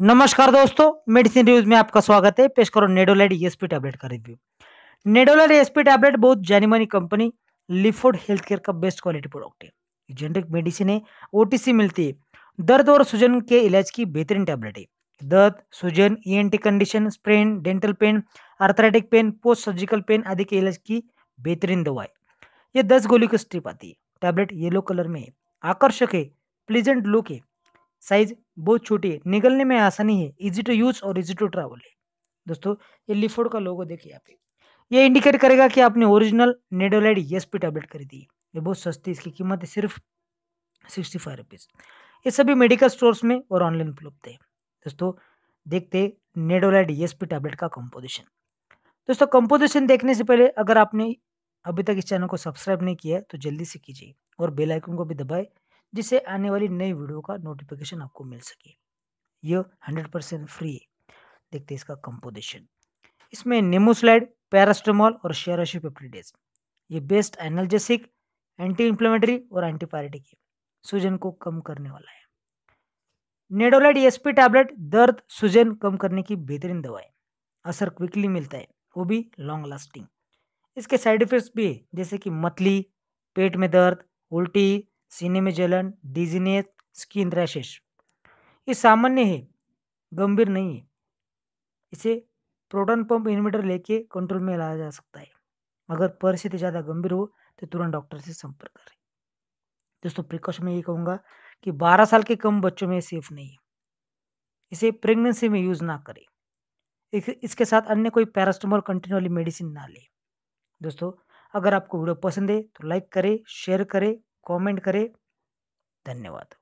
नमस्कार दोस्तों medicine reviews में आपका स्वागत है पेश करो नेडोलाइड एसपी टैबलेट का रिव्यू नेडोलाइड एसपी टैबलेट बहुत जानीमानी कंपनी लिफोर्ड हेल्थ केयर का बेस्ट क्वालिटी प्रोडक्ट है जेनरिक मेडिसिन है ओटीसी मिलती है दर्द और सूजन के इलाज की बेहतरीन टैबलेट है दर्द सूजन ई condition sprain dental pain arthritic pain post surgical pain आदि के इलाज की बेहतरीन दवा है ये दस गोली की स्ट्रिप आती है टैबलेट येलो कलर में है आकर्षक है प्लीजेंट लुक है साइज बहुत छोटी है निकलने में आसानी है इजी टू यूज और इजी टू ट्रैवल है दोस्तों ये लिफोर्ड का लोगो देखिए यहाँ पे ये इंडिकेट करेगा कि आपने original Nedolide S P tablet खरीदी है ये बहुत सस्ती इसकी कीमत है सिर्फ सिक्सटी फाइव रुपीज़ ये सभी मेडिकल स्टोर्स में और ऑनलाइन उपलब्ध है दोस्तों देखते नेडोलाइड एस पी टैबलेट का कंपोजिशन दोस्तों कंपोजिशन देखने से पहले अगर आपने अभी तक इस चैनल को सब्सक्राइब नहीं किया है तो जल्दी से कीजिए और बेलाइकन को भी दबाए जिससे आने वाली नई वीडियो का नोटिफिकेशन आपको मिल सके यह हंड्रेड परसेंट फ्री है देखते हैं इसका कंपोजिशन इसमें नेमोस्लाइड पैरास्टामोल और शेराशिपेप्टिडेज ये बेस्ट एनर्जेसिक एंटी इंफ्लेमेटरी और एंटीपायरेटिक है सूजन को कम करने वाला है नेडोलाइट एसपी टैबलेट दर्द सूजन कम करने की बेहतरीन दवा है असर क्विकली मिलता है वो भी लॉन्ग लास्टिंग इसके साइड इफेक्ट्स भी है जैसे कि मतली पेट में दर्द उल्टी सीने में जलन डिजीनेस स्किन रैशेस ये सामान्य है गंभीर नहीं है इसे प्रोटॉन पंप इन्वर्टर लेके कंट्रोल में लाया जा सकता है अगर परिस्थिति ज़्यादा गंभीर हो तो तुरंत डॉक्टर से संपर्क करें दोस्तों प्रिकॉशन में ये कहूँगा कि 12 साल के कम बच्चों में सेफ नहीं है इसे प्रेगनेंसी में यूज़ ना करें इसके साथ अन्य कोई पैरास्टामोल कंटिन्यू वाली मेडिसिन ना लें दोस्तों अगर आपको वीडियो पसंद है तो लाइक करें शेयर करें कमेंट करें धन्यवाद